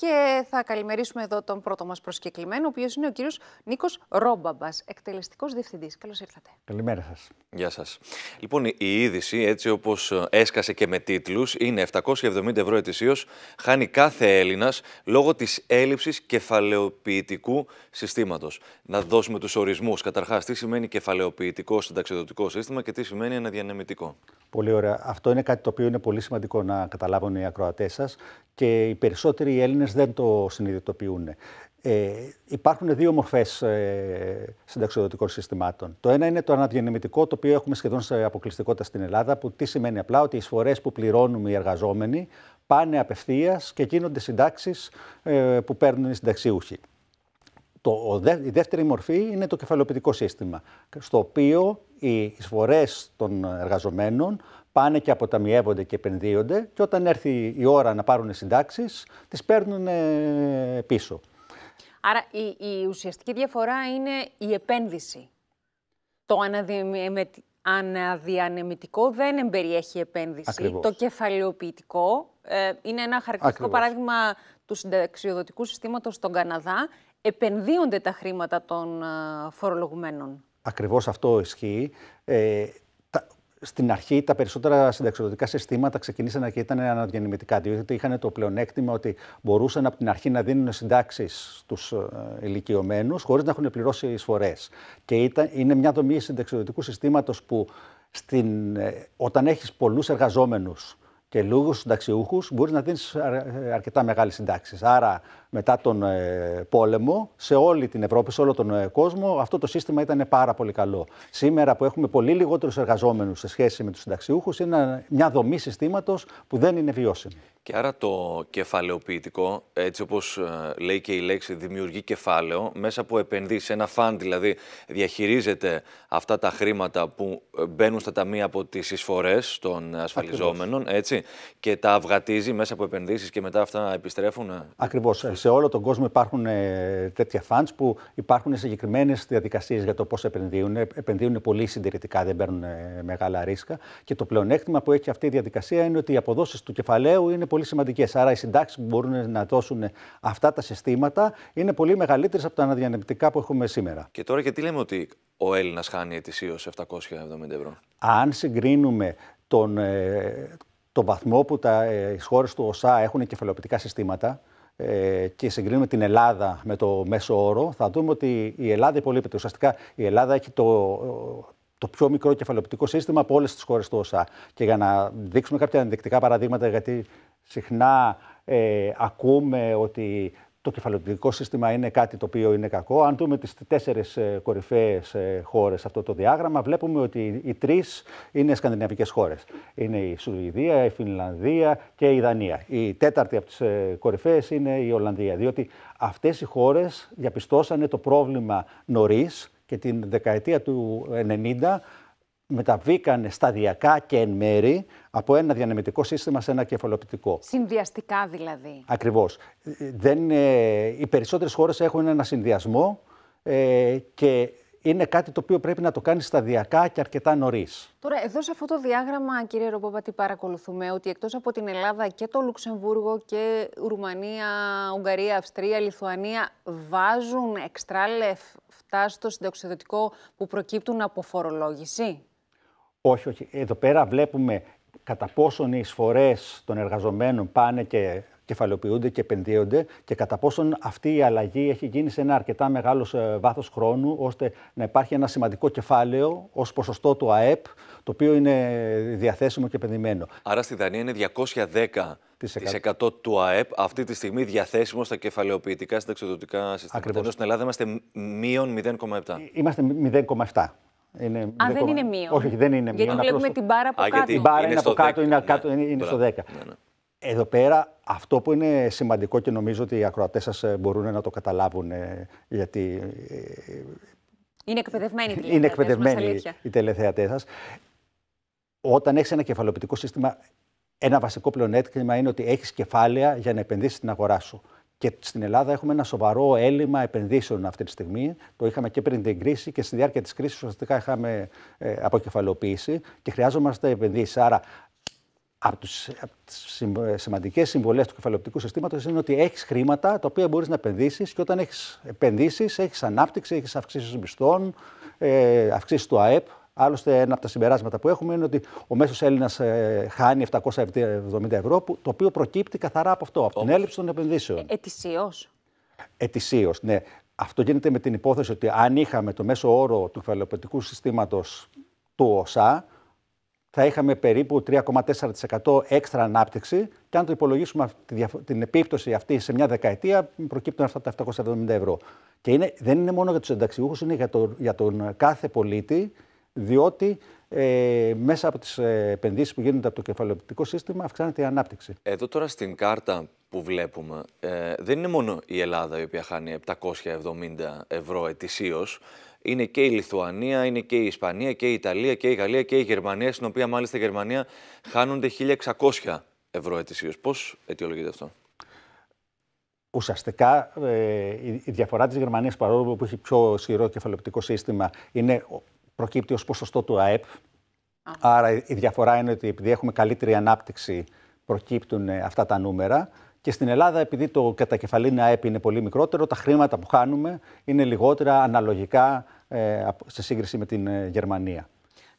Και θα καλημερίσουμε εδώ τον πρώτο μας προσκεκλημένο, ο οποίος είναι ο κύριος Νίκος Ρόμπαμπας, εκτελεστικός διευθυντής. Καλώς ήρθατε. Καλημέρα σας. Γεια σας. Λοιπόν, η είδηση, έτσι όπως έσκασε και με τίτλους, είναι 770 ευρώ ετησίως χάνει κάθε Έλληνας λόγω της έλλειψης κεφαλαιοποιητικού συστήματος. Να δώσουμε τους ορισμούς. Καταρχάς, τι σημαίνει κεφαλαιοποιητικό συνταξιδοτικό σύστημα και τι σημαίνει αναδιανεμητικό. Πολύ ωραία. Αυτό είναι κάτι το οποίο είναι πολύ σημαντικό να καταλάβουν οι ακροατές σας και οι περισσότεροι Έλληνες δεν το συνειδητοποιούν. Ε, υπάρχουν δύο μορφές ε, συνταξιοδοτικών συστημάτων. Το ένα είναι το αναδιανεμητικό, το οποίο έχουμε σχεδόν σε αποκλειστικότητα στην Ελλάδα, που τι σημαίνει απλά ότι οι εισφορές που πληρώνουμε οι εργαζόμενοι πάνε απευθείας και γίνονται συντάξεις ε, που παίρνουν οι συνταξιούχοι. Το, η δεύτερη μορφή είναι το κεφαλοποιητικό σύστημα, στο οποίο οι εισφορές των εργαζομένων πάνε και αποταμιεύονται και επενδύονται και όταν έρθει η ώρα να πάρουν συντάξεις, τις παίρνουν ε, πίσω. Άρα η, η ουσιαστική διαφορά είναι η επένδυση. Το αναδιανεμητικό δεν εμπεριέχει επένδυση. Ακριβώς. Το κεφαλαιοποιητικό ε, είναι ένα χαρακτηριστικό παράδειγμα του συνταξιοδοτικού συστήματος στον Καναδά. Επενδύονται τα χρήματα των ε, φορολογουμένων. Ακριβώς αυτό ισχύει. Ε, στην αρχή τα περισσότερα συνταξιδοτικά συστήματα ξεκινήσαν και ήταν αναδιανεμητικά, διότι είχαν το πλεονέκτημα ότι μπορούσαν από την αρχή να δίνουν συντάξεις στους ε, ηλικιωμένους χωρίς να έχουν πληρώσει εισφορές. Και ήταν, είναι μια δομή συνταξιδοτικού συστήματος που στην, ε, όταν έχεις πολλούς εργαζόμενους και λίγου συνταξιούχους, μπορείς να δίνεις αρκετά μεγάλες συντάξεις. Άρα, μετά τον ε, πόλεμο, σε όλη την Ευρώπη, σε όλο τον ε, κόσμο, αυτό το σύστημα ήταν πάρα πολύ καλό. Σήμερα που έχουμε πολύ λιγότερους εργαζόμενους σε σχέση με τους συνταξιούχους, είναι μια δομή συστήματος που δεν είναι βιώσιμη. Και άρα το κεφαλαιοποιητικό, έτσι όπως ε, λέει και η λέξη, δημιουργεί κεφάλαιο, μέσα από επενδύσει, ένα φαν, δηλαδή διαχειρίζεται αυτά τα χρήματα που ε, μπαίνουν στα ταμεία από τις εισφορές των ασφαλιζόμενων, έτσι, και τα αυγατίζει μέσα από επενδύσεις και μετά αυτά επιστρέφουν. Ε. Ακριβώς. Σε όλο τον κόσμο υπάρχουν τέτοια funds που υπάρχουν συγκεκριμένες διαδικασίες για το πώς επενδύουν. Επενδύουν πολύ συντηρητικά, δεν παίρνουν μεγάλα ρίσκα. Και το πλεονέκτημα που έχει αυτή η διαδικασία είναι ότι οι αποδόσεις του κεφαλαίου είναι πολύ σημαντικές. Άρα οι συντάξεις που μπορούν να δώσουν αυτά τα συστήματα είναι πολύ μεγαλύτερες από τα αναδιανεμητικά που έχουμε σήμερα. Και τώρα γιατί λέμε ότι ο Έλληνας χάνει ετησίως 770 ευρώ. Αν συγκρίνουμε τον, ε, τον βαθμό που τα, ε, χώρες του ΟΣΑ έχουν κεφαλαιοποιητικά συστήματα, ε, και συγκρίνουμε την Ελλάδα με το μέσο όρο, θα δούμε ότι η Ελλάδα υπολείπεται. Ουσιαστικά η Ελλάδα έχει το, το πιο μικρό κεφαλαιοποιητικό σύστημα από όλες τις χώρες του ΟΣΑ Και για να δείξουμε κάποια ενδεικτικά παραδείγματα, γιατί συχνά ε, ακούμε ότι το κεφαλαιοτικό σύστημα είναι κάτι το οποίο είναι κακό. Αν δούμε τις τέσσερις ε, κορυφαίες ε, χώρες αυτό το διάγραμμα, βλέπουμε ότι οι τρεις είναι σκανδιναβικές χώρες. Είναι η Σουηδία, η Φινλανδία και η Δανία. Η τέταρτη από τις ε, κορυφαίες είναι η Ολλανδία, διότι αυτές οι χώρες διαπιστώσανε το πρόβλημα νωρίς και την δεκαετία του 90 μεταβήκανε σταδιακά και εν μέρη από ένα διανεμητικό σύστημα σε ένα κεφαλοποιητικό. Συνδυαστικά δηλαδή. Ακριβώς. Ε, οι περισσότερες χώρες έχουν ένα συνδυασμό ε, και είναι κάτι το οποίο πρέπει να το κάνεις σταδιακά και αρκετά νωρίς. Τώρα, εδώ σε αυτό το διάγραμμα, κύριε τι παρακολουθούμε ότι εκτός από την Ελλάδα και το Λουξεμβούργο και Ρουμανία, Ουγγαρία, Αυστρία, Λιθουανία βάζουν εξτρά λεφτά στο συνταξιδοτικό που προκύπτουν από φορολόγηση. Όχι, όχι. Εδώ πέρα βλέπουμε κατά πόσον οι εισφορές των εργαζομένων πάνε και κεφαλαιοποιούνται και επενδύονται και κατά πόσον αυτή η αλλαγή έχει γίνει σε ένα αρκετά μεγάλο ε, βάθος χρόνου ώστε να υπάρχει ένα σημαντικό κεφάλαιο ως ποσοστό του ΑΕΠ το οποίο είναι διαθέσιμο και επενδυμένο. Άρα στη Δανία είναι 210 του ΑΕΠ αυτή τη στιγμή διαθέσιμο στα κεφαλαιοποιητικά συνταξιδοτικά συστήματα. Ακριβώς. Ενώ στην Ελλάδα είμαστε μείον 0,7. Είμαστε 0,7. Είναι Α, δεν είναι μείον. Όχι, δεν είναι μείον. Γιατί βλέπουμε την μπάρα από κάτω. Η μπάρα είναι, από κάτω, ναι, είναι, κάτω, είναι ναι, στο 10. Ναι. Εδώ πέρα αυτό που είναι σημαντικό και νομίζω ότι οι ακροατές σας ε, μπορούν να το καταλάβουν ε, γιατί... Ε, είναι εκπαιδευμένοι, είναι εκπαιδευμένοι οι τελεθεατές σας. Όταν έχεις ένα κεφαλοποιητικό σύστημα, ένα βασικό πλεονέκτημα είναι ότι έχεις κεφάλαια για να επενδύσεις στην αγορά σου. Και στην Ελλάδα έχουμε ένα σοβαρό έλλειμμα επενδύσεων αυτή τη στιγμή. Το είχαμε και πριν την κρίση και στη διάρκεια της κρίσης ουσιαστικά είχαμε ε, αποκεφαλοποίηση και χρειάζομαστε επενδύσεις. Άρα, από τι ε, σημαντικές συμβολές του κεφαλαιοπτικού συστήματος είναι ότι έχεις χρήματα τα οποία μπορείς να επενδύσεις και όταν έχεις επενδύσεις, έχεις ανάπτυξη, έχεις αυξήσεις μισθών, ε, αυξήσεις του ΑΕΠ, Άλλωστε, ένα από τα συμπεράσματα που έχουμε είναι ότι ο μέσος Έλληνας ε, χάνει 770 ευρώ, το οποίο προκύπτει καθαρά από αυτό, από την έλλειψη των επενδύσεων. Ε, Ετησίως. Ετησίως, ναι. Αυτό γίνεται με την υπόθεση ότι αν είχαμε το μέσο όρο του κεφαλαιοποιητικού συστήματος του ΟΣΑ, θα είχαμε περίπου 3,4% έξτρα ανάπτυξη. Και αν το υπολογίσουμε την επίπτωση αυτή σε μια δεκαετία, προκύπτουν αυτά τα 770 ευρώ. Και είναι, δεν είναι μόνο για τους συνταξιούχου, είναι για, για τον κάθε πολίτη διότι ε, μέσα από τις ε, επενδύσεις που γίνονται από το κεφαλαιοπτικό σύστημα αυξάνεται η ανάπτυξη. Εδώ τώρα στην κάρτα που βλέπουμε ε, δεν είναι μόνο η Ελλάδα η οποία χάνει 770 ευρώ ετησίως, είναι και η Λιθουανία, είναι και η Ισπανία και η Ιταλία και η Γαλλία και η Γερμανία, στην οποία μάλιστα η Γερμανία χάνονται 1600 ευρώ ετησίως. Πώς αιτιολογείται αυτό? Ουσιαστικά ε, η διαφορά της Γερμανίας παρόλο που έχει πιο ισχυρό κεφαλαιοπτικό σύστημα είναι προκύπτει ως ποσοστό του ΑΕΠ. Άρα η διαφορά είναι ότι επειδή έχουμε καλύτερη ανάπτυξη προκύπτουν ε, αυτά τα νούμερα. Και στην Ελλάδα, επειδή το κατακεφαλήν ΑΕΠ είναι πολύ μικρότερο, τα χρήματα που χάνουμε είναι λιγότερα αναλογικά ε, σε σύγκριση με την ε, Γερμανία.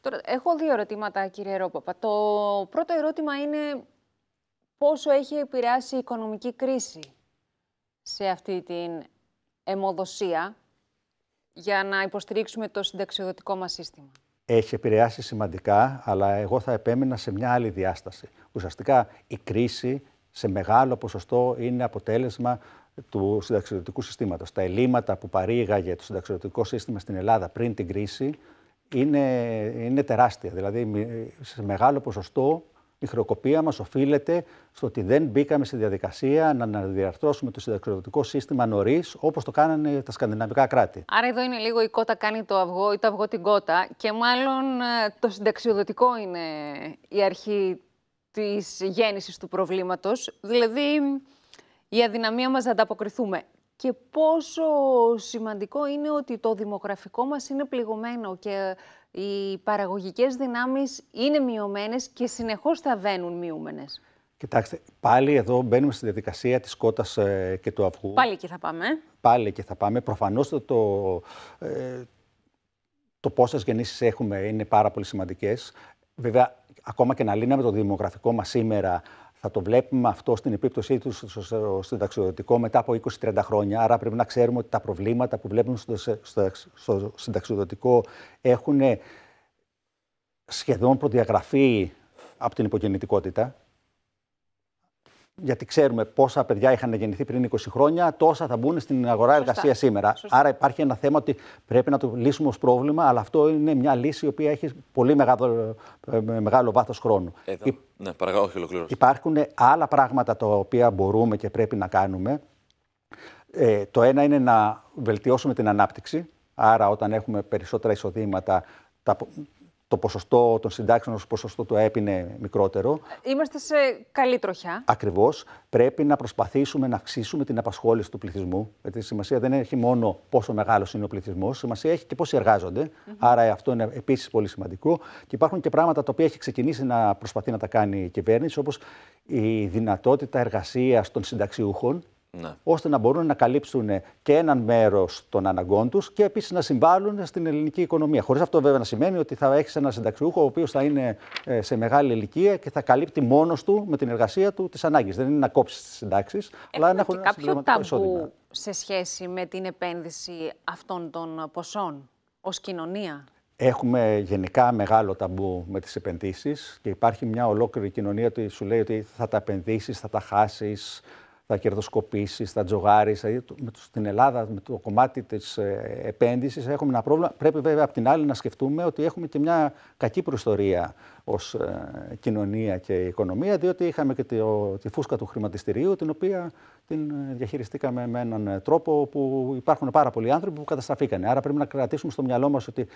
Τώρα, έχω δύο ερωτήματα, κύριε Ρόπαπα. Το πρώτο ερώτημα είναι πόσο έχει επηρεάσει η οικονομική κρίση σε αυτή την αιμοδοσία για να υποστηρίξουμε το συνταξιοδοτικό μας σύστημα. Έχει επηρεάσει σημαντικά, αλλά εγώ θα επέμενα σε μια άλλη διάσταση. Ουσιαστικά η κρίση σε μεγάλο ποσοστό είναι αποτέλεσμα του συνταξιδοτικού συστήματος. Τα ελλείμματα που παρήγαγε το συνταξιδοτικό σύστημα στην Ελλάδα πριν την κρίση είναι, είναι τεράστια. Δηλαδή, σε μεγάλο ποσοστό η χρεοκοπία μας οφείλεται στο ότι δεν μπήκαμε στη διαδικασία να αναδιαρθρώσουμε το συνταξιοδοτικό σύστημα νωρίς, όπως το κάνανε τα σκανδιναβικά κράτη. Άρα, εδώ είναι λίγο η κότα κάνει το αυγό ή το αυγό την κότα, και μάλλον ε, το συνταξιοδοτικό είναι η αρχή της γέννησης του προβλήματος. Δηλαδή, η αδυναμία μας να ανταποκριθούμε και πόσο σημαντικό είναι ότι το δημογραφικό μας είναι πληγωμένο και οι παραγωγικές δυνάμεις είναι μειωμένες και συνεχώς θα βαίνουν μειούμενες. Κοιτάξτε, πάλι εδώ μπαίνουμε στη διαδικασία της κότας ε, και του αυγού. Πάλι και θα πάμε. Πάλι και θα πάμε. Προφανώς το, το, ε, το πόσες γεννήσεις έχουμε είναι πάρα πολύ σημαντικές. Βέβαια, ακόμα και να λύναμε το δημογραφικό μας σήμερα θα το βλέπουμε αυτό στην επίπτωσή τους στο συνταξιοδοτικό μετά από 20-30 χρόνια. Άρα πρέπει να ξέρουμε ότι τα προβλήματα που βλέπουμε στο συνταξιοδοτικό έχουν σχεδόν προδιαγραφεί από την υπογεννητικότητα γιατί ξέρουμε πόσα παιδιά είχαν γεννηθεί πριν 20 χρόνια, τόσα θα μπουν στην αγορά εργασίας σήμερα. Άρα υπάρχει ένα θέμα ότι πρέπει να το λύσουμε ως πρόβλημα, αλλά αυτό είναι μια λύση η οποία έχει πολύ μεγάλο, ε, μεγάλο βάθος χρόνου. Ναι, παρακαλώ, όχι Υπάρχουν άλλα πράγματα τα οποία μπορούμε και πρέπει να κάνουμε. Ε, το ένα είναι να βελτιώσουμε την ανάπτυξη. Άρα, όταν έχουμε περισσότερα εισοδήματα, τα, το ποσοστό των συντάξεων ως ποσοστό του ΑΕΠ είναι μικρότερο. Είμαστε σε καλή τροχιά. Ακριβώς. Πρέπει να προσπαθήσουμε να αυξήσουμε την απασχόληση του πληθυσμού. Γιατί σημασία δεν έχει μόνο πόσο μεγάλος είναι ο πληθυσμός, σημασία έχει και πόσοι εργάζονται. Mm-hmm. Άρα αυτό είναι επίσης πολύ σημαντικό. Και υπάρχουν και πράγματα τα οποία έχει ξεκινήσει να προσπαθεί να τα κάνει η κυβέρνηση, όπως η δυνατότητα εργασίας των συνταξιούχων ναι. ώστε να μπορούν να καλύψουν και έναν μέρος των αναγκών τους και επίσης να συμβάλλουν στην ελληνική οικονομία. Χωρίς αυτό, βέβαια, να σημαίνει ότι θα έχεις ένα συνταξιούχο ο οποίος θα είναι ε, σε μεγάλη ηλικία και θα καλύπτει μόνος του με την εργασία του τις ανάγκες. Δεν είναι να κόψεις τις συντάξεις, αλλά να έχουν ένα Κάποιο ταμπού Σε σχέση με την επένδυση αυτών των ποσών ως κοινωνία. Έχουμε γενικά μεγάλο ταμπού με τις επενδύσεις και υπάρχει μια ολόκληρη κοινωνία που σου λέει ότι θα τα επενδύσεις, θα τα χάσεις θα κερδοσκοπήσει, θα τζογάρει. Στην Ελλάδα, με το κομμάτι της ε, επένδυσης, έχουμε ένα πρόβλημα. Πρέπει βέβαια απ' την άλλη να σκεφτούμε ότι έχουμε και μια κακή προστορία ως ε, κοινωνία και οικονομία, διότι είχαμε και τη φούσκα του χρηματιστηρίου, την οποία την ε, διαχειριστήκαμε με έναν τρόπο που υπάρχουν πάρα πολλοί άνθρωποι που καταστραφήκανε. Άρα πρέπει να κρατήσουμε στο μυαλό μας ότι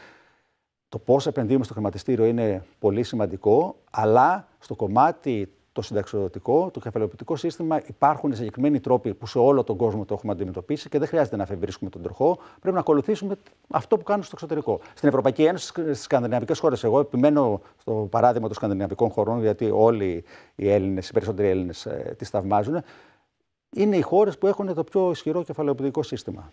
το πώς επενδύουμε στο χρηματιστήριο είναι πολύ σημαντικό, αλλά στο κομμάτι το συνταξιοδοτικό, το κεφαλαιοποιητικό σύστημα υπάρχουν συγκεκριμένοι τρόποι που σε όλο τον κόσμο το έχουμε αντιμετωπίσει και δεν χρειάζεται να αφευρίσκουμε τον τροχό. Πρέπει να ακολουθήσουμε αυτό που κάνουν στο εξωτερικό. Στην Ευρωπαϊκή Ένωση, στι σκανδιναβικές χώρες, εγώ επιμένω στο παράδειγμα των σκανδιναβικών χωρών, γιατί όλοι οι Έλληνες, οι περισσότεροι Έλληνες, ε, τις θαυμάζουν. Είναι οι χώρες που έχουν το πιο ισχυρό κεφαλαιοποιητικό σύστημα.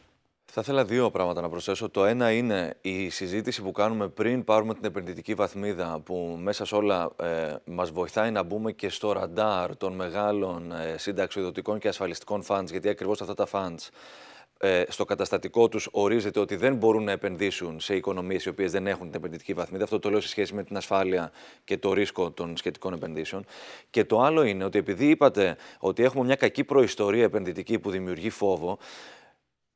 Θα ήθελα δύο πράγματα να προσθέσω. Το ένα είναι η συζήτηση που κάνουμε πριν πάρουμε την επενδυτική βαθμίδα που μέσα σε όλα ε, μας βοηθάει να μπούμε και στο ραντάρ των μεγάλων ε, συνταξιοδοτικών και ασφαλιστικών funds γιατί ακριβώς αυτά τα funds ε, στο καταστατικό τους ορίζεται ότι δεν μπορούν να επενδύσουν σε οικονομίες οι οποίες δεν έχουν την επενδυτική βαθμίδα. Αυτό το λέω σε σχέση με την ασφάλεια και το ρίσκο των σχετικών επενδύσεων. Και το άλλο είναι ότι επειδή είπατε ότι έχουμε μια κακή προϊστορία επενδυτική που δημιουργεί φόβο,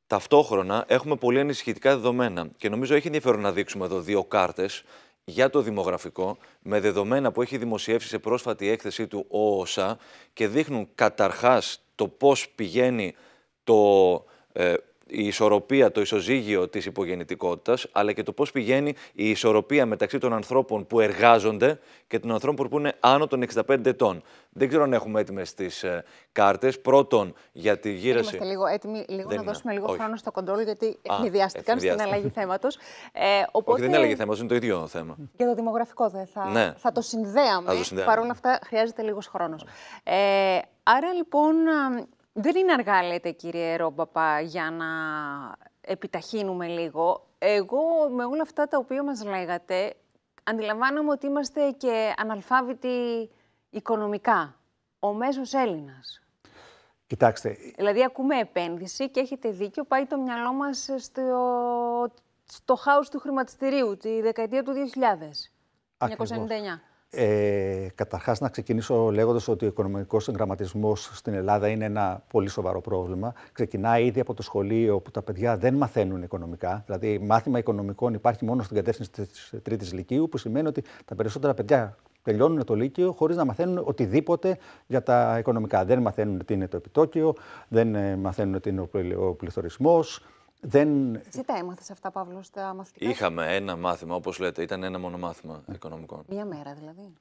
Ταυτόχρονα έχουμε πολύ ανησυχητικά δεδομένα και νομίζω έχει ενδιαφέρον να δείξουμε εδώ δύο κάρτες για το δημογραφικό με δεδομένα που έχει δημοσιεύσει σε πρόσφατη έκθεσή του ο και δείχνουν καταρχάς το πώς πηγαίνει το ε, η ισορροπία, το ισοζύγιο της υπογεννητικότητας, αλλά και το πώς πηγαίνει η ισορροπία μεταξύ των ανθρώπων που εργάζονται και των ανθρώπων που είναι άνω των 65 ετών. Δεν ξέρω αν έχουμε έτοιμες τις ε, κάρτες. Πρώτον, για τη γύραση. Είμαστε λίγο έτοιμοι, να δώσουμε λίγο χρόνο στο κοντρόλ, γιατί ευνηδιάστηκαν στην αλλαγή θέματος. Ε, οπότε... Όχι, δεν είναι αλλαγή θέματος, είναι το ίδιο θέμα. Για το δημογραφικό δεν θα, ναι. θα το συνδέαμε. συνδέαμε. Παρ' όλα αυτά, χρειάζεται λίγος χρόνος. Ε, άρα λοιπόν, δεν είναι αργά, λέτε, κύριε Ρόμπαπα, για να επιταχύνουμε λίγο. Εγώ, με όλα αυτά τα οποία μας λέγατε, αντιλαμβάνομαι ότι είμαστε και αναλφάβητοι οικονομικά. Ο μέσος Έλληνας. Κοιτάξτε. Δηλαδή, ακούμε επένδυση και έχετε δίκιο, πάει το μυαλό μας στο, στο χάος του χρηματιστηρίου, τη δεκαετία του 2000. Ακριβώς. Ε, Καταρχάς, να ξεκινήσω λέγοντας ότι ο οικονομικός εγγραμματισμός στην Ελλάδα είναι ένα πολύ σοβαρό πρόβλημα. Ξεκινάει ήδη από το σχολείο, όπου τα παιδιά δεν μαθαίνουν οικονομικά. Δηλαδή, μάθημα οικονομικών υπάρχει μόνο στην κατεύθυνση της τρίτης Λυκείου, που σημαίνει ότι τα περισσότερα παιδιά τελειώνουν το Λύκειο χωρίς να μαθαίνουν οτιδήποτε για τα οικονομικά. Δεν μαθαίνουν τι είναι το επιτόκιο, δεν ε, μαθαίνουν τι είναι ο πληθωρισμός, δεν... Τι τα έμαθες αυτά, Παύλο, στα μαθητικά. Είχαμε ένα μάθημα, όπως λέτε, ήταν ένα μονομάθημα μάθημα οικονομικών. Μία μέρα δηλαδή.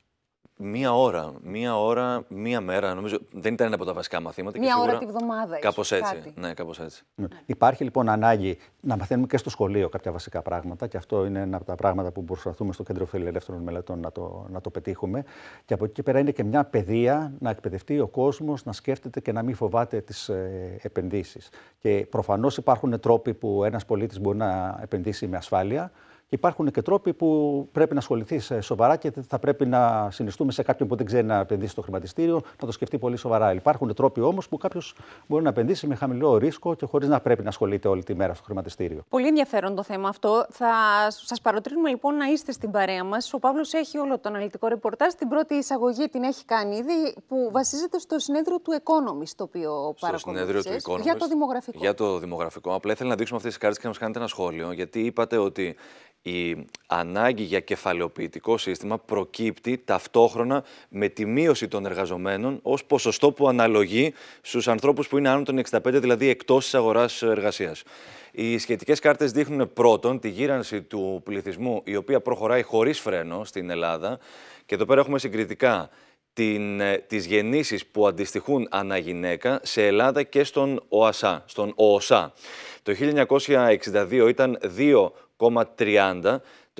Μία ώρα, μία ώρα, μία μέρα. Νομίζω δεν ήταν ένα από τα βασικά μαθήματα. Μία ώρα τη βδομάδα, Κάπως έτσι. Ναι, κάπως έτσι. Ναι. Υπάρχει λοιπόν ανάγκη να μαθαίνουμε και στο σχολείο κάποια βασικά πράγματα, και αυτό είναι ένα από τα πράγματα που προσπαθούμε στο Κέντρο Φιλελεύθερων Μελετών να το, να το πετύχουμε. Και από εκεί και πέρα είναι και μια παιδεία να εκπαιδευτεί ο κόσμος να σκέφτεται και να μην φοβάται τις ε, επενδύσεις. Και προφανώς υπάρχουν τρόποι που ένας πολίτης μπορεί να επενδύσει με ασφάλεια υπάρχουν και τρόποι που πρέπει να ασχοληθείς ε, σοβαρά και θα πρέπει να συνιστούμε σε κάποιον που δεν ξέρει να επενδύσει στο χρηματιστήριο να το σκεφτεί πολύ σοβαρά. Υπάρχουν τρόποι όμως που κάποιος μπορεί να επενδύσει με χαμηλό ρίσκο και χωρίς να πρέπει να ασχολείται όλη τη μέρα στο χρηματιστήριο. Πολύ ενδιαφέρον το θέμα αυτό. Θα σας παροτρύνουμε λοιπόν να είστε στην παρέα μας. Ο Παύλος έχει όλο το αναλυτικό ρεπορτάζ. Την πρώτη εισαγωγή την έχει κάνει ήδη που βασίζεται στο συνέδριο του Economist το οποίο παρακολουθείτε. Για το δημογραφικό. Για το δημογραφικό. Απλά ήθελα να δείξουμε αυτές τις κάρτες και να μας κάνετε ένα σχόλιο γιατί είπατε ότι η ανάγκη για κεφαλαιοποιητικό σύστημα προκύπτει ταυτόχρονα με τη μείωση των εργαζομένων ως ποσοστό που αναλογεί στους ανθρώπους που είναι άνω των 65, δηλαδή εκτός της αγοράς εργασίας. Οι σχετικές κάρτες δείχνουν πρώτον τη γύρανση του πληθυσμού, η οποία προχωράει χωρίς φρένο στην Ελλάδα. Και εδώ πέρα έχουμε συγκριτικά την, ε, τις γεννήσεις που αντιστοιχούν αναγυναίκα σε Ελλάδα και στον ΟΑΣΑ, στον ΟΟΣΑ. Το 1962 ήταν το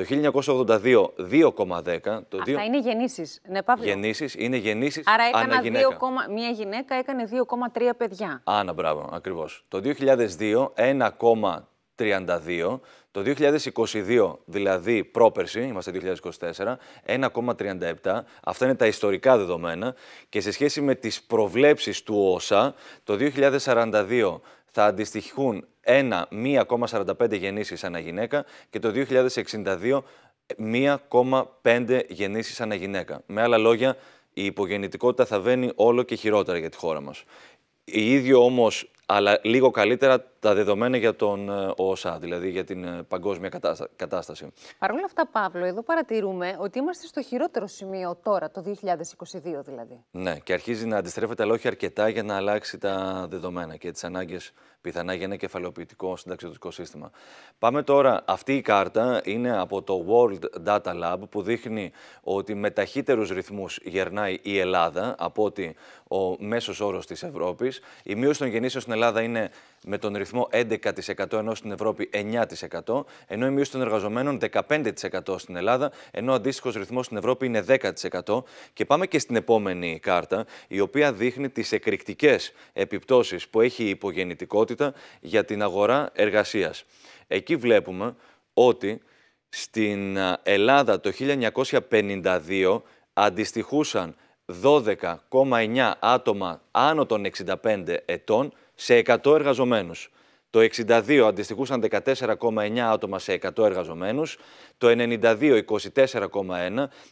1982 2,10. Το Αυτά είναι γεννήσεις. Ναι, Παύλο. Γεννήσεις, είναι γεννήσεις Άρα έκανα 2, μία γυναίκα έκανε 2,3 παιδιά. Άνα, μπράβο, ακριβώς. Το 2002 1,32. Το 2022, δηλαδή πρόπερση, είμαστε 2024, 1,37. Αυτά είναι τα ιστορικά δεδομένα. Και σε σχέση με τις προβλέψεις του ΩΣΑ, το 2042 θα αντιστοιχούν 1,45 γεννήσεις ανά γυναίκα και το 2062 1,5 γεννήσεις ανά γυναίκα. Με άλλα λόγια, η υπογεννητικότητα θα βαίνει όλο και χειρότερα για τη χώρα μας. Η ίδιο όμως, αλλά λίγο καλύτερα, τα δεδομένα για τον ε, ΟΣΑ, δηλαδή για την ε, παγκόσμια κατάσταση. Παρ' όλα αυτά, Παύλο, εδώ παρατηρούμε ότι είμαστε στο χειρότερο σημείο τώρα, το 2022 δηλαδή. Ναι, και αρχίζει να αντιστρέφεται, αλλά όχι αρκετά για να αλλάξει τα δεδομένα και τις ανάγκες πιθανά για ένα κεφαλαιοποιητικό συνταξιδοτικό σύστημα. Πάμε τώρα. Αυτή η κάρτα είναι από το World Data Lab που δείχνει ότι με ταχύτερους ρυθμούς γερνάει η Ελλάδα από ότι ο μέσος όρος της Ευρώπης. Η μείωση των γεννήσεων στην Ελλάδα είναι με τον ρυθμό 11%, ενώ στην Ευρώπη 9%, ενώ η μείωση των εργαζομένων 15% στην Ελλάδα, ενώ ο αντίστοιχος ρυθμός στην Ευρώπη είναι 10%. Και πάμε και στην επόμενη κάρτα, η οποία δείχνει τις εκρηκτικές επιπτώσεις που έχει η υπογεννητικότητα για την αγορά εργασίας. Εκεί βλέπουμε ότι στην Ελλάδα το 1952 αντιστοιχούσαν 12,9 άτομα άνω των 65 ετών σε 100 εργαζομένους. Το 62 αντιστοιχούσαν 14,9 άτομα σε 100 εργαζομένους, το 92 24,1,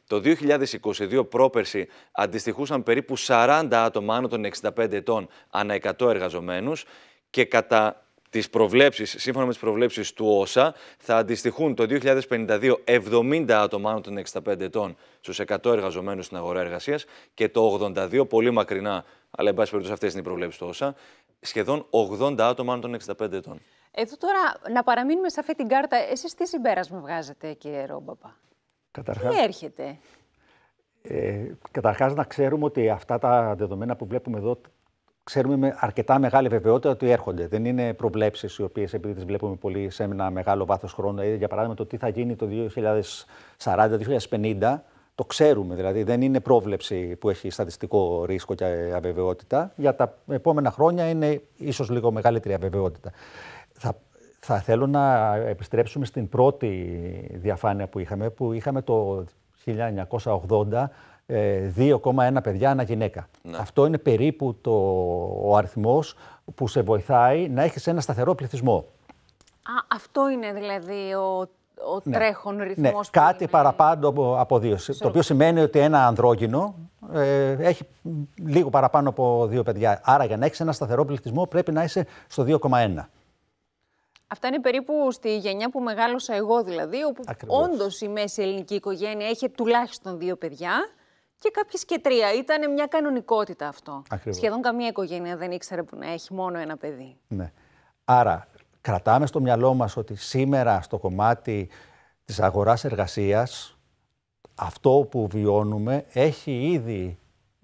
το 2022 πρόπερση αντιστοιχούσαν περίπου 40 άτομα άνω των 65 ετών ανά 100 εργαζομένους και κατά τις προβλέψεις, σύμφωνα με τις προβλέψεις του ΩΣΑ, θα αντιστοιχούν το 2052 70 άτομα άνω των 65 ετών στους 100 εργαζομένους στην αγορά εργασίας και το 82, πολύ μακρινά, αλλά εν πάση περιπτώσει αυτές είναι οι προβλέψεις του ΩΣΑ, σχεδόν 80 άτομα άνω των 65 ετών. Εδώ τώρα να παραμείνουμε σε αυτή την κάρτα. Εσείς τι συμπέρασμα βγάζετε κύριε Ρόμπαπα. Καταρχάς... Τι έρχεται. Ε, καταρχάς να ξέρουμε ότι αυτά τα δεδομένα που βλέπουμε εδώ ξέρουμε με αρκετά μεγάλη βεβαιότητα ότι έρχονται. Δεν είναι προβλέψεις οι οποίες επειδή τις βλέπουμε πολύ σε ένα μεγάλο βάθος χρόνου. Ε, για παράδειγμα, το τι θα γίνει το 2040-2050 το ξέρουμε δηλαδή, δεν είναι πρόβλεψη που έχει στατιστικό ρίσκο και αβεβαιότητα. Για τα επόμενα χρόνια είναι ίσως λίγο μεγαλύτερη αβεβαιότητα. Θα, θα θέλω να επιστρέψουμε στην πρώτη διαφάνεια που είχαμε, που είχαμε το 1980 2,1 ε, παιδιά ανά γυναίκα. Ναι. Αυτό είναι περίπου το, ο αριθμός που σε βοηθάει να έχεις ένα σταθερό πληθυσμό. Α, αυτό είναι δηλαδή ο ο ναι. τρέχον ναι, ρυθμός. Ναι, κάτι είναι... παραπάνω από δύο. Το οποίο σημαίνει ότι ένα ανδρόγυνο ε, έχει λίγο παραπάνω από δύο παιδιά. Άρα για να έχεις ένα σταθερό πληθυσμό πρέπει να είσαι στο 2,1. Αυτά είναι περίπου στη γενιά που μεγάλωσα εγώ δηλαδή, όπου όντως η μέση ελληνική οικογένεια έχει τουλάχιστον δύο παιδιά και κάποιες και τρία. Ήταν μια κανονικότητα αυτό. Σχεδόν καμία οικογένεια δεν ήξερε που να έχει μόνο ένα παιδί. Ναι. Άρα κρατάμε στο μυαλό μας ότι σήμερα στο κομμάτι της αγοράς εργασίας αυτό που βιώνουμε έχει ήδη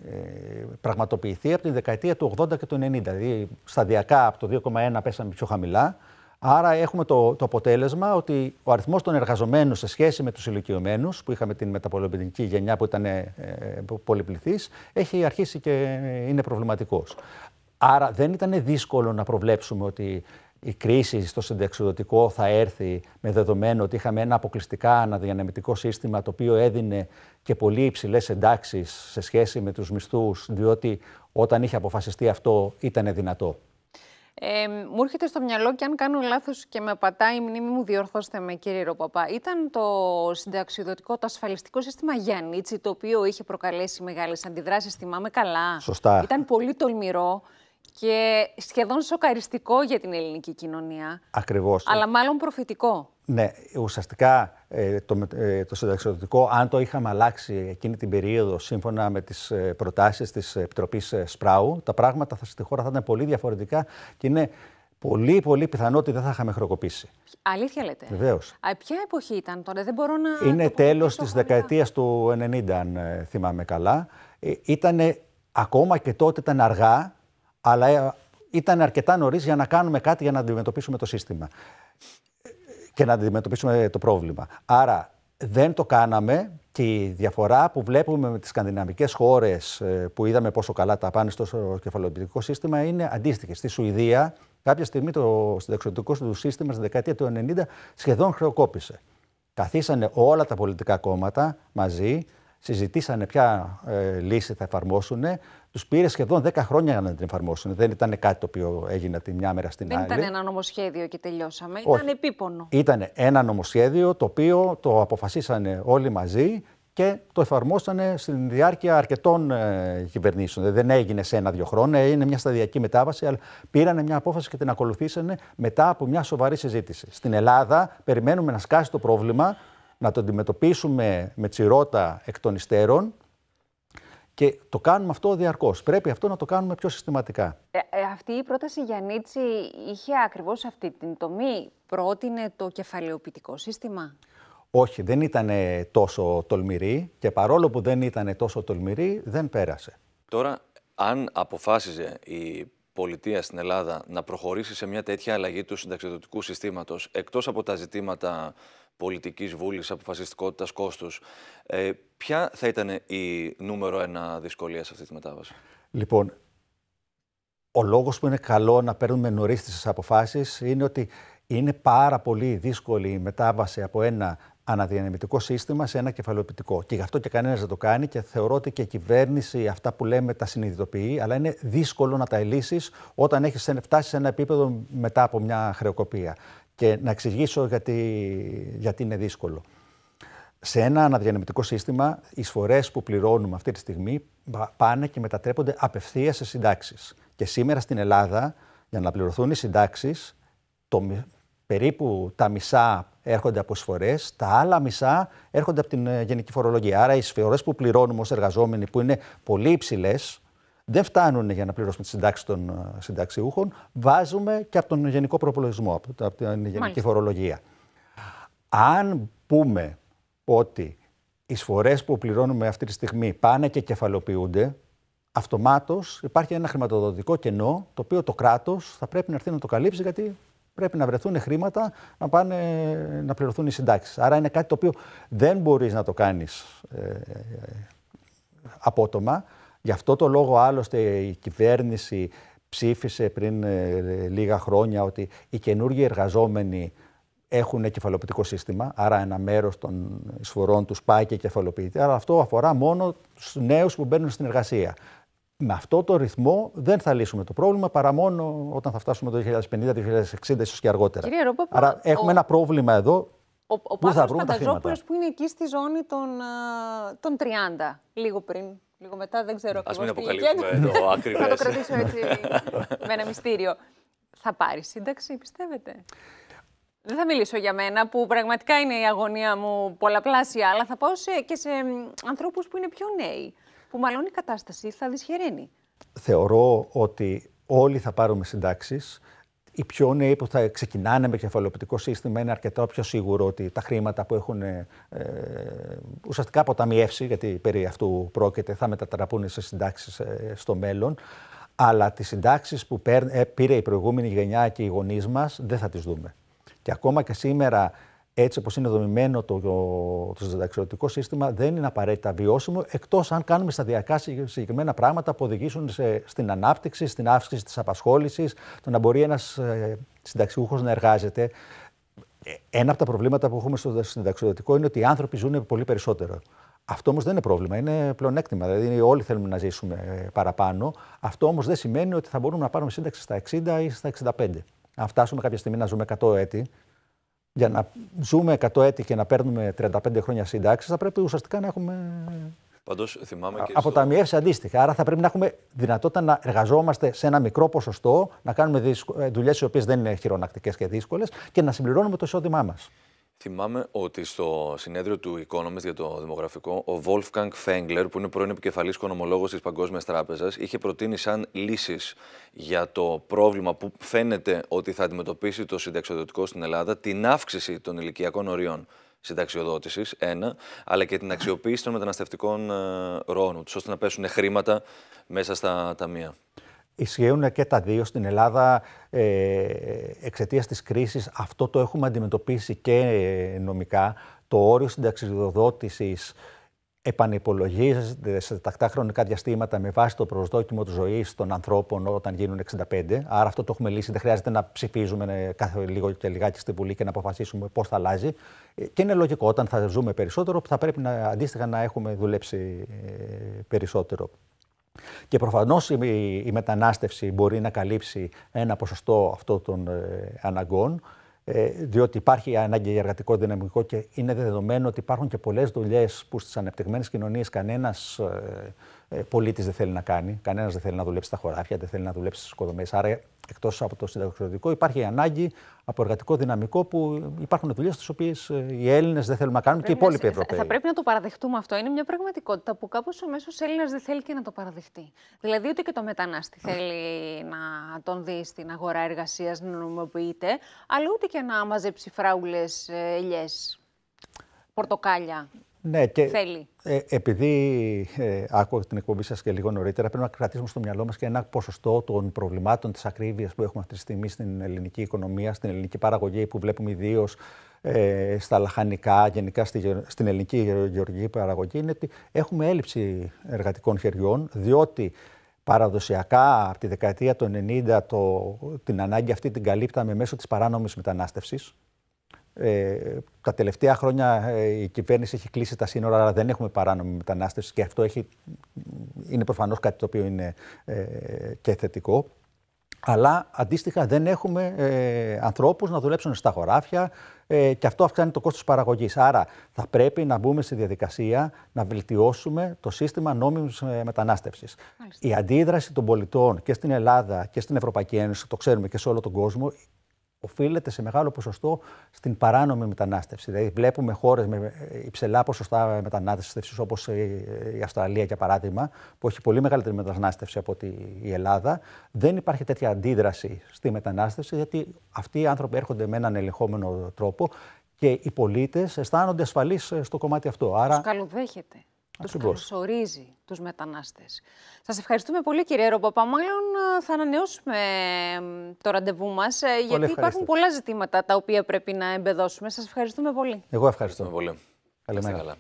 ε, πραγματοποιηθεί από τη δεκαετία του 80 και του 90. Δηλαδή σταδιακά από το 2,1 πέσαμε πιο χαμηλά. Άρα έχουμε το, το αποτέλεσμα ότι ο αριθμός των εργαζομένων σε σχέση με τους ηλικιωμένους που είχαμε την μεταπολεμική γενιά που ήταν ε, ε έχει αρχίσει και είναι προβληματικός. Άρα δεν ήταν δύσκολο να προβλέψουμε ότι η κρίση στο συνταξιδοτικό θα έρθει με δεδομένο ότι είχαμε ένα αποκλειστικά αναδιανεμητικό σύστημα το οποίο έδινε και πολύ υψηλές εντάξεις σε σχέση με τους μισθούς διότι όταν είχε αποφασιστεί αυτό ήταν δυνατό. Ε, μου έρχεται στο μυαλό και αν κάνω λάθος και με πατάει η μνήμη μου, διορθώστε με κύριε Ροπαπά. Ήταν το συνταξιδοτικό, το ασφαλιστικό σύστημα Γιάννη, το οποίο είχε προκαλέσει μεγάλες αντιδράσεις, θυμάμαι καλά. Σωστά. Ήταν πολύ τολμηρό και σχεδόν σοκαριστικό για την ελληνική κοινωνία. Ακριβώς. Αλλά μάλλον προφητικό. Ναι, ουσιαστικά ε, το, ε, το αν το είχαμε αλλάξει εκείνη την περίοδο σύμφωνα με τις ε, προτάσεις της Επιτροπής Σπράου, τα πράγματα στη χώρα θα ήταν πολύ διαφορετικά και είναι πολύ πολύ πιθανό ότι δεν θα είχαμε χρεοκοπήσει. Αλήθεια λέτε. Βεβαίως. Ποια εποχή ήταν τώρα, δεν μπορώ να. Είναι τέλο τη δεκαετίας του 90, αν θυμάμαι καλά. Ήταν ακόμα και τότε ήταν αργά αλλά ε, ήταν αρκετά νωρίς για να κάνουμε κάτι για να αντιμετωπίσουμε το σύστημα και να αντιμετωπίσουμε το πρόβλημα. Άρα δεν το κάναμε και η διαφορά που βλέπουμε με τις σκανδιναμικές χώρες ε, που είδαμε πόσο καλά τα πάνε στο κεφαλοποιητικό σύστημα είναι αντίστοιχη. Στη Σουηδία κάποια στιγμή το συνταξιωτικό του σύστημα στη δεκαετία του 1990 σχεδόν χρεοκόπησε. Καθίσανε όλα τα πολιτικά κόμματα μαζί, συζητήσανε ποια ε, λύση θα εφαρμόσουν, τους πήρε σχεδόν 10 χρόνια να την εφαρμόσουν. Δεν ήταν κάτι το οποίο έγινε τη μια μέρα στην δεν άλλη. Δεν ήταν ένα νομοσχέδιο και τελειώσαμε. Ήταν επίπονο. Ήταν ένα νομοσχέδιο το οποίο το αποφασίσανε όλοι μαζί και το εφαρμόσανε στην διάρκεια αρκετών ε, κυβερνήσεων. Δεν έγινε σε ένα-δύο χρόνια, είναι μια σταδιακή μετάβαση, αλλά πήρανε μια απόφαση και την ακολουθήσανε μετά από μια σοβαρή συζήτηση. Στην Ελλάδα περιμένουμε να σκάσει το πρόβλημα, να το αντιμετωπίσουμε με τσιρότα εκ των υστέρων και το κάνουμε αυτό διαρκώς. Πρέπει αυτό να το κάνουμε πιο συστηματικά. Ε, ε, αυτή η πρόταση για είχε ακριβώς αυτή την τομή. Πρότεινε το κεφαλαιοποιητικό σύστημα. Όχι, δεν ήταν τόσο τολμηρή και παρόλο που δεν ήταν τόσο τολμηρή, δεν πέρασε. Τώρα, αν αποφάσιζε η πολιτεία στην Ελλάδα να προχωρήσει σε μια τέτοια αλλαγή του συνταξιδοτικού συστήματος, εκτός από τα ζητήματα πολιτικής βούλησης, αποφασιστικότητας, κόστους. Ε, ποια θα ήταν η νούμερο ένα δυσκολία σε αυτή τη μετάβαση. Λοιπόν, ο λόγος που είναι καλό να παίρνουμε νωρίς τις αποφάσεις είναι ότι είναι πάρα πολύ δύσκολη η μετάβαση από ένα αναδιανεμητικό σύστημα σε ένα κεφαλαιοποιητικό. Και γι' αυτό και κανένας δεν το κάνει και θεωρώ ότι και η κυβέρνηση αυτά που λέμε τα συνειδητοποιεί, αλλά είναι δύσκολο να τα λύσει όταν έχεις φτάσει σε ένα επίπεδο μετά από μια χρεοκοπία. Και να εξηγήσω γιατί, γιατί είναι δύσκολο. Σε ένα αναδιανεμητικό σύστημα, οι σφορές που πληρώνουμε αυτή τη στιγμή πάνε και μετατρέπονται απευθείας σε συντάξεις. Και σήμερα στην Ελλάδα, για να πληρωθούν οι συντάξεις, περίπου τα μισά έρχονται από σφορές, τα άλλα μισά έρχονται από την ε, γενική φορολογία. Άρα, οι σφορές που πληρώνουμε ως εργαζόμενοι, που είναι πολύ υψηλές, δεν φτάνουν για να πληρώσουμε τη συντάξη των ε, συνταξιούχων, βάζουμε και από τον γενικό προπολογισμό, από την γενική φορολογία. Αν πούμε ότι οι σφορές που πληρώνουμε αυτή τη στιγμή πάνε και κεφαλοποιούνται, αυτομάτως υπάρχει ένα χρηματοδοτικό κενό, το οποίο το κράτος θα πρέπει να έρθει να το καλύψει, γιατί πρέπει να βρεθούν χρήματα να πάνε να πληρωθούν οι συντάξεις. Άρα είναι κάτι το οποίο δεν μπορείς να το κάνεις ε, ε, απότομα. Γι' αυτό το λόγο άλλωστε η κυβέρνηση ψήφισε πριν ε, λίγα χρόνια ότι οι καινούργιοι εργαζόμενοι έχουν κεφαλοποιητικό σύστημα, άρα ένα μέρος των εισφορών τους πάει και κεφαλοποιείται. αλλά αυτό αφορά μόνο τους νέους που μπαίνουν στην εργασία. Με αυτό το ρυθμό δεν θα λύσουμε το πρόβλημα παρά μόνο όταν θα φτάσουμε το 2050-2060, ίσως και αργότερα. Κύριε Άρα έχουμε ένα πρόβλημα εδώ. Ο, ο, ο παθος που είναι εκεί στη ζώνη των, ε, των 30, λίγο πριν λίγο μετά, δεν ξέρω ακριβώ. Α μην αποκαλύψουμε το Θα το κρατήσω έτσι με ένα μυστήριο. Θα πάρει σύνταξη, πιστεύετε. Δεν θα μιλήσω για μένα, που πραγματικά είναι η αγωνία μου πολλαπλάσια, αλλά θα πάω και σε ανθρώπους που είναι πιο νέοι, που μάλλον η κατάσταση θα δυσχεραίνει. Θεωρώ ότι όλοι θα πάρουμε συντάξεις οι πιο νέοι που θα ξεκινάνε με κεφαλοποιητικό σύστημα είναι αρκετά πιο σίγουρο ότι τα χρήματα που έχουν ε, ε ουσιαστικά αποταμιεύσει, γιατί περί αυτού πρόκειται, θα μετατραπούν σε συντάξεις ε, στο μέλλον. Αλλά τις συντάξεις που ε, πήρε η προηγούμενη γενιά και οι γονείς μας δεν θα τις δούμε. Και ακόμα και σήμερα έτσι όπως είναι δομημένο το, το σύστημα, δεν είναι απαραίτητα βιώσιμο, εκτός αν κάνουμε σταδιακά συγκεκριμένα πράγματα που οδηγήσουν στην ανάπτυξη, στην αύξηση της απασχόλησης, το να μπορεί ένας ε, συνταξιούχος να εργάζεται. Ε, ένα από τα προβλήματα που έχουμε στο συνταξιωτικό είναι ότι οι άνθρωποι ζουν πολύ περισσότερο. Αυτό όμως δεν είναι πρόβλημα, είναι πλεονέκτημα. Δηλαδή, όλοι θέλουμε να ζήσουμε ε, παραπάνω. Αυτό όμως δεν σημαίνει ότι θα μπορούμε να πάρουμε σύνταξη στα 60 ή στα 65. Αν φτάσουμε κάποια στιγμή να ζούμε 100 έτη, για να ζούμε 100 έτη και να παίρνουμε 35 χρόνια συντάξεις, θα πρέπει ουσιαστικά να έχουμε. Πάντως, θυμάμαι και αποταμιεύσει αντίστοιχα. Άρα θα πρέπει να έχουμε δυνατότητα να εργαζόμαστε σε ένα μικρό ποσοστό, να κάνουμε ε, δουλειές οι οποίες δεν είναι χειρονακτικές και δύσκολες και να συμπληρώνουμε το εισόδημά μας. Θυμάμαι ότι στο συνέδριο του Economist για το δημογραφικό, ο Wolfgang Fengler, που είναι πρώην επικεφαλής οικονομολόγο της Παγκόσμιας Τράπεζας, είχε προτείνει σαν λύσεις για το πρόβλημα που φαίνεται ότι θα αντιμετωπίσει το συνταξιοδοτικό στην Ελλάδα την αύξηση των ηλικιακών οριών συνταξιοδότησης, ένα, αλλά και την αξιοποίηση των μεταναστευτικών ε, ρόλων, ώστε να πέσουν χρήματα μέσα στα ταμεία ισχύουν και τα δύο στην Ελλάδα ε, εξαιτίας της κρίσης. Αυτό το έχουμε αντιμετωπίσει και ε, νομικά. Το όριο συνταξιδοδότησης επανυπολογίζεται σε τακτά χρονικά διαστήματα με βάση το προσδόκιμο της ζωής των ανθρώπων όταν γίνουν 65. Άρα αυτό το έχουμε λύσει. Δεν χρειάζεται να ψηφίζουμε ε, κάθε λίγο και λιγάκι στη Βουλή και να αποφασίσουμε πώς θα αλλάζει. Ε, και είναι λογικό όταν θα ζούμε περισσότερο, θα πρέπει να, αντίστοιχα να έχουμε δουλέψει περισσότερο. Και προφανώς η μετανάστευση μπορεί να καλύψει ένα ποσοστό αυτών των ε, αναγκών, ε, διότι υπάρχει ανάγκη για εργατικό δυναμικό και είναι δεδομένο ότι υπάρχουν και πολλές δουλειές που στις ανεπτυγμένες κοινωνίες κανένας ε, ε, πολίτης δεν θέλει να κάνει. Κανένας δεν θέλει να δουλέψει στα χωράφια, δεν θέλει να δουλέψει στις οικοδομές. Άρα, εκτός από το συνταξιδοτικό, υπάρχει η ανάγκη από εργατικό δυναμικό που υπάρχουν δουλειές τι οποίες ε, οι Έλληνες δεν θέλουν να κάνουν και οι υπόλοιποι να... Ευρωπαίοι. Θα, πρέπει να το παραδεχτούμε αυτό. Είναι μια πραγματικότητα που κάπως ο μέσος Έλληνας δεν θέλει και να το παραδεχτεί. Δηλαδή, ούτε και το μετανάστη θέλει να τον δει στην αγορά εργασίας να νομιμοποιείται, αλλά ούτε και να μαζέψει φράουλες ε, ελιές. Πορτοκάλια ναι, και θέλει. Ε, επειδή ε, άκουγα την εκπομπή σας και λίγο νωρίτερα, πρέπει να κρατήσουμε στο μυαλό μας και ένα ποσοστό των προβλημάτων της ακρίβειας που έχουμε αυτή τη στιγμή στην ελληνική οικονομία, στην ελληνική παραγωγή που βλέπουμε ιδίως ε, στα λαχανικά, γενικά στη, στην ελληνική γεωργική παραγωγή, είναι ότι έχουμε έλλειψη εργατικών χεριών, διότι παραδοσιακά από τη δεκαετία του 90 το, την ανάγκη αυτή την καλύπταμε μέσω της παράνομης μετανάστευσης. Ε, τα τελευταία χρόνια ε, η κυβέρνηση έχει κλείσει τα σύνορα, αλλά δεν έχουμε παράνομη μετανάστευση και αυτό έχει, είναι προφανώς κάτι το οποίο είναι ε, και θετικό. Αλλά αντίστοιχα δεν έχουμε ε, ανθρώπους να δουλέψουν στα χωράφια ε, και αυτό αυξάνει το κόστος παραγωγής. Άρα θα πρέπει να μπούμε στη διαδικασία να βελτιώσουμε το σύστημα νόμιμης ε, μετανάστευσης. Η αντίδραση των πολιτών και στην Ελλάδα και στην Ευρωπαϊκή Ένωση, το ξέρουμε και σε όλο τον κόσμο, οφείλεται σε μεγάλο ποσοστό στην παράνομη μετανάστευση. Δηλαδή, βλέπουμε χώρες με υψηλά ποσοστά μετανάστευσης, όπως η Αυστραλία για παράδειγμα, που έχει πολύ μεγαλύτερη μετανάστευση από ότι η Ελλάδα. Δεν υπάρχει τέτοια αντίδραση στη μετανάστευση, γιατί αυτοί οι άνθρωποι έρχονται με έναν ελεγχόμενο τρόπο και οι πολίτες αισθάνονται ασφαλείς στο κομμάτι αυτό. Άρα... καλοδέχεται. Τους καλωσορίζει τους μετανάστες. Σας ευχαριστούμε πολύ κύριε Ρομπαπα. Μάλλον ε, θα ανανεώσουμε το ραντεβού μας ε, γιατί υπάρχουν πολλά ζητήματα τα οποία πρέπει να εμπεδώσουμε. Σας ευχαριστούμε πολύ. Εγώ ευχαριστώ πολύ. Καλημέρα.